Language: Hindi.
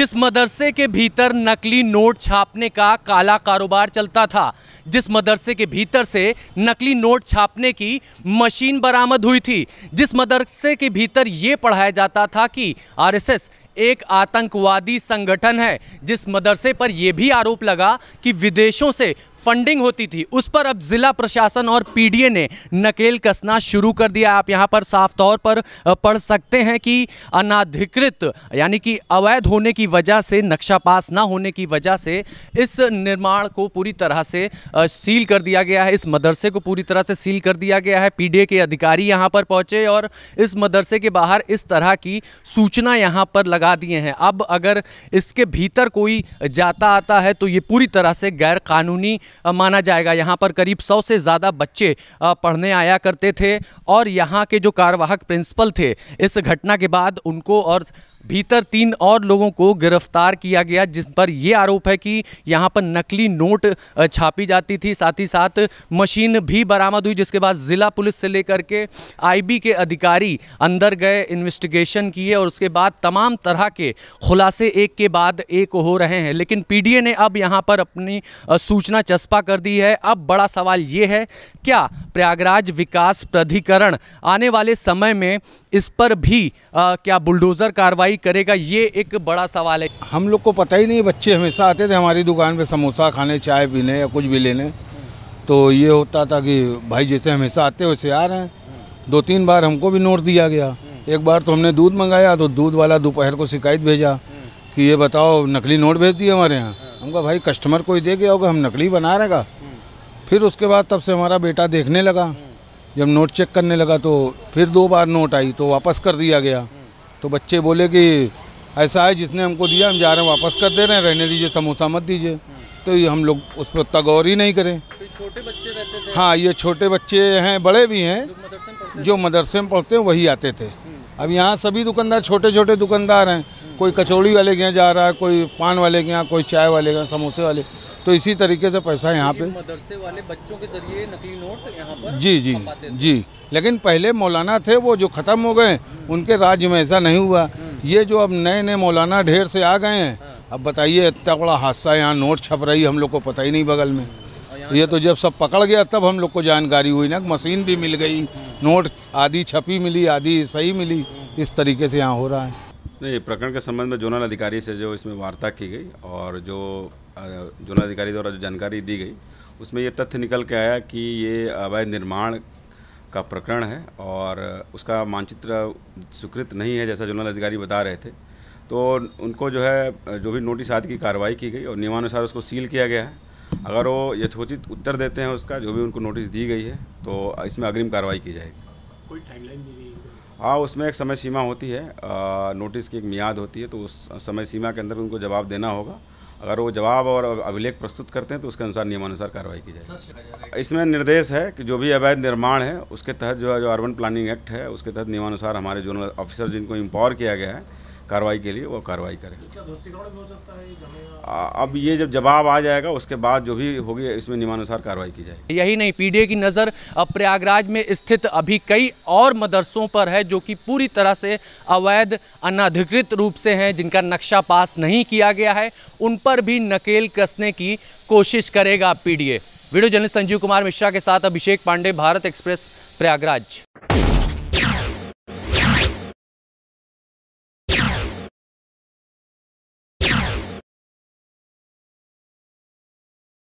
जिस मदरसे के भीतर नकली नोट छापने का काला कारोबार चलता था जिस मदरसे के भीतर से नकली नोट छापने की मशीन बरामद हुई थी जिस मदरसे के भीतर ये पढ़ाया जाता था कि आरएसएस एक आतंकवादी संगठन है जिस मदरसे पर यह भी आरोप लगा कि विदेशों से फंडिंग होती थी उस पर अब जिला प्रशासन और पीडीए ने नकेल कसना शुरू कर दिया आप यहाँ पर साफ तौर पर पढ़ सकते हैं कि अनाधिकृत यानी कि अवैध होने की वजह से नक्शा पास ना होने की वजह से इस निर्माण को पूरी तरह से सील कर दिया गया है इस मदरसे को पूरी तरह से सील कर दिया गया है पीडीए के अधिकारी यहाँ पर पहुँचे और इस मदरसे के बाहर इस तरह की सूचना यहाँ पर लगा दिए हैं अब अगर इसके भीतर कोई जाता आता है तो ये पूरी तरह से गैर कानूनी माना जाएगा यहाँ पर करीब सौ से ज़्यादा बच्चे पढ़ने आया करते थे और यहाँ के जो कार्यवाहक प्रिंसिपल थे इस घटना के बाद उनको और भीतर तीन और लोगों को गिरफ्तार किया गया जिस पर यह आरोप है कि यहाँ पर नकली नोट छापी जाती थी साथ ही साथ मशीन भी बरामद हुई जिसके बाद ज़िला पुलिस से लेकर के आईबी के अधिकारी अंदर गए इन्वेस्टिगेशन किए और उसके बाद तमाम तरह के खुलासे एक के बाद एक हो रहे हैं लेकिन पीडीए ने अब यहाँ पर अपनी सूचना चस्पा कर दी है अब बड़ा सवाल ये है क्या प्रयागराज विकास प्राधिकरण आने वाले समय में इस पर भी क्या बुलडोज़र कार्रवाई सप्लाई करेगा ये एक बड़ा सवाल है हम लोग को पता ही नहीं बच्चे हमेशा आते थे हमारी दुकान पे समोसा खाने चाय पीने या कुछ भी लेने तो ये होता था कि भाई जैसे हमेशा आते वैसे आ रहे हैं दो तीन बार हमको भी नोट दिया गया एक बार तो हमने दूध मंगाया तो दूध वाला दोपहर को शिकायत भेजा कि ये बताओ नकली नोट भेज दिए हमारे यहाँ हमको भाई कस्टमर कोई दे गया होगा हम नकली बना रहेगा फिर उसके बाद तब से हमारा बेटा देखने लगा जब नोट चेक करने लगा तो फिर दो बार नोट आई तो वापस कर दिया गया तो बच्चे बोले कि ऐसा है जिसने हमको दिया हम जा रहे हैं वापस कर दे रहे हैं रहने दीजिए समोसा मत दीजिए तो ये हम लोग उस पर उतना गौर ही नहीं करें तो छोटे बच्चे रहते थे हाँ ये छोटे बच्चे हैं बड़े भी हैं जो मदरसे में पढ़ते हैं वही आते थे अब यहाँ सभी दुकानदार छोटे छोटे दुकानदार हैं कोई कचौड़ी वाले के यहाँ जा रहा है कोई पान वाले के यहाँ कोई चाय वाले के समोसे वाले तो इसी तरीके से पैसा यहाँ पे मदरसे वाले बच्चों के जरिए नकली नोट यहाँ पर जी जी जी लेकिन पहले मौलाना थे वो जो ख़त्म हो गए उनके राज्य में ऐसा नहीं हुआ हम्म। ये जो अब नए नए मौलाना ढेर से आ गए हैं हाँ। अब बताइए इतना बड़ा हादसा यहाँ नोट छप रही हम लोग को पता ही नहीं बगल में ये तो, तो जब सब पकड़ गया तब हम लोग को जानकारी हुई ना मशीन भी मिल गई हम्म। नोट आधी छपी मिली आधी सही मिली इस तरीके से यहाँ हो रहा है नहीं प्रकरण के संबंध में जोनल अधिकारी से जो इसमें वार्ता की गई और जो जोनल अधिकारी द्वारा जो जानकारी दी गई उसमें ये तथ्य निकल के आया कि ये अवैध निर्माण का प्रकरण है और उसका मानचित्र स्वीकृत नहीं है जैसा जोनल अधिकारी बता रहे थे तो उनको जो है जो भी नोटिस आदि की कार्रवाई की गई और नियमानुसार उसको सील किया गया है अगर वो यथोचित उत्तर देते हैं उसका जो भी उनको नोटिस दी गई है तो इसमें अग्रिम कार्रवाई की जाएगी कोई टाइमलाइन नहीं हाँ उसमें एक समय सीमा होती है आ, नोटिस की एक मियाद होती है तो उस समय सीमा के अंदर उनको जवाब देना होगा अगर वो जवाब और अभिलेख प्रस्तुत करते हैं तो उसके अनुसार नियमानुसार कार्रवाई की जाएगी इसमें निर्देश है कि जो भी अवैध निर्माण है उसके तहत जो है जो अर्बन प्लानिंग एक्ट है उसके तहत नियमानुसार हमारे जोनल ऑफिसर जिनको इम्पावर किया गया है कार्रवाई के लिए वो कार्रवाई करें अच्छा, अब ये जब जवाब आ जाएगा उसके बाद जो भी होगी इसमें नियमानुसार कार्रवाई की जाएगी यही नहीं पीडीए की नज़र प्रयागराज में स्थित अभी कई और मदरसों पर है जो कि पूरी तरह से अवैध अनाधिकृत रूप से हैं जिनका नक्शा पास नहीं किया गया है उन पर भी नकेल कसने की कोशिश करेगा PDA video journalist Sanjeev Kumar Mishra के साथ अभिषेक पांडे भारत एक्सप्रेस प्रयागराज